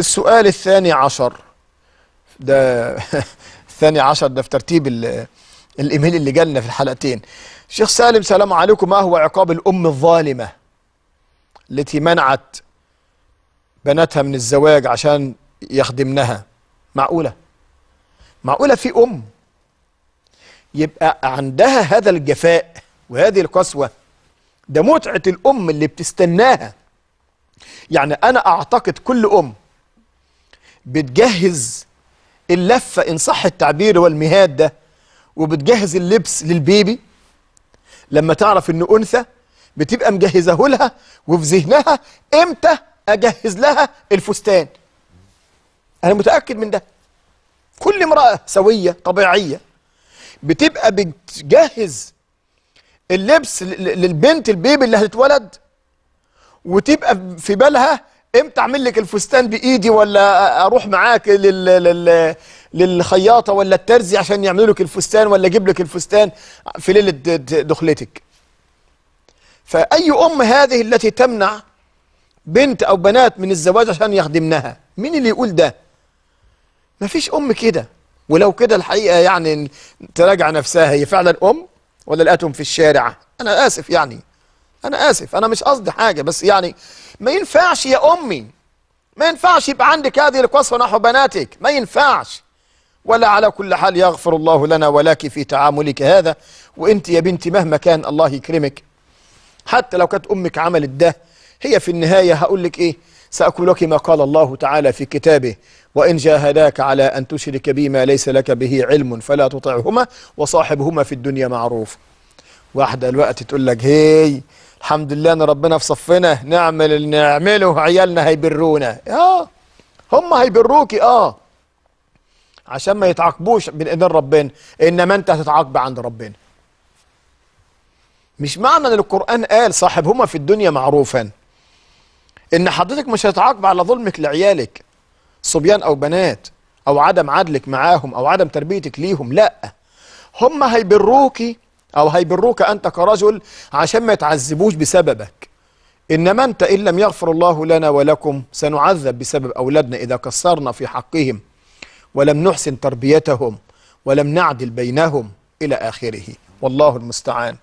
السؤال الثاني عشر ده الثاني عشر ده في ترتيب الايميل اللي جالنا في الحلقتين شيخ سالم سلام عليكم ما هو عقاب الام الظالمه التي منعت بناتها من الزواج عشان يخدمنها معقوله معقوله في ام يبقى عندها هذا الجفاء وهذه القسوه ده متعه الام اللي بتستناها يعني انا اعتقد كل ام بتجهز اللفة إن صح التعبير والمهاد ده وبتجهز اللبس للبيبي لما تعرف إن أنثى بتبقى مجهزه لها وفي ذهنها إمتى أجهز لها الفستان أنا متأكد من ده كل امرأة سوية طبيعية بتبقى بتجهز اللبس للبنت البيبي اللي هتتولد وتبقى في بالها امتى اعمل لك الفستان بايدي ولا اروح معاك لل... لل... للخياطه ولا الترزي عشان يعملوا لك الفستان ولا اجيب لك الفستان في ليله دخلتك فاي ام هذه التي تمنع بنت او بنات من الزواج عشان يخدمنها مين اللي يقول ده ما فيش ام كده ولو كده الحقيقه يعني تراجع نفسها هي فعلا ام ولا الاتم في الشارع انا اسف يعني انا اسف انا مش قصدي حاجه بس يعني ما ينفعش يا امي ما ينفعش يبقى عندك هذه القسوه نحو بناتك ما ينفعش ولا على كل حال يغفر الله لنا ولك في تعاملك هذا وانت يا بنتي مهما كان الله يكرمك حتى لو كانت امك عملت ده هي في النهايه هقول لك ايه ساقول لك ما قال الله تعالى في كتابه وان جاهداك على ان تشرك بي ما ليس لك به علم فلا تطعهما وصاحبهما في الدنيا معروف واحدة الوقت تقول لك هي الحمد لله ان ربنا في صفنا نعمل اللي نعمله عيالنا هيبرونا اه هم هيبروكي اه عشان ما يتعاقبوش من ايدين ربنا انما انت هتتعاقب عند ربنا مش معنى ان القران قال صاحبهما في الدنيا معروفا ان حضرتك مش هتتعاقب على ظلمك لعيالك صبيان او بنات او عدم عدلك معاهم او عدم تربيتك ليهم لا هم هيبروكي أو هيبروك أنت كرجل عشان ما يتعذبوش بسببك إنما أنت إن لم يغفر الله لنا ولكم سنعذب بسبب أولادنا إذا كسرنا في حقهم ولم نحسن تربيتهم ولم نعدل بينهم إلى آخره والله المستعان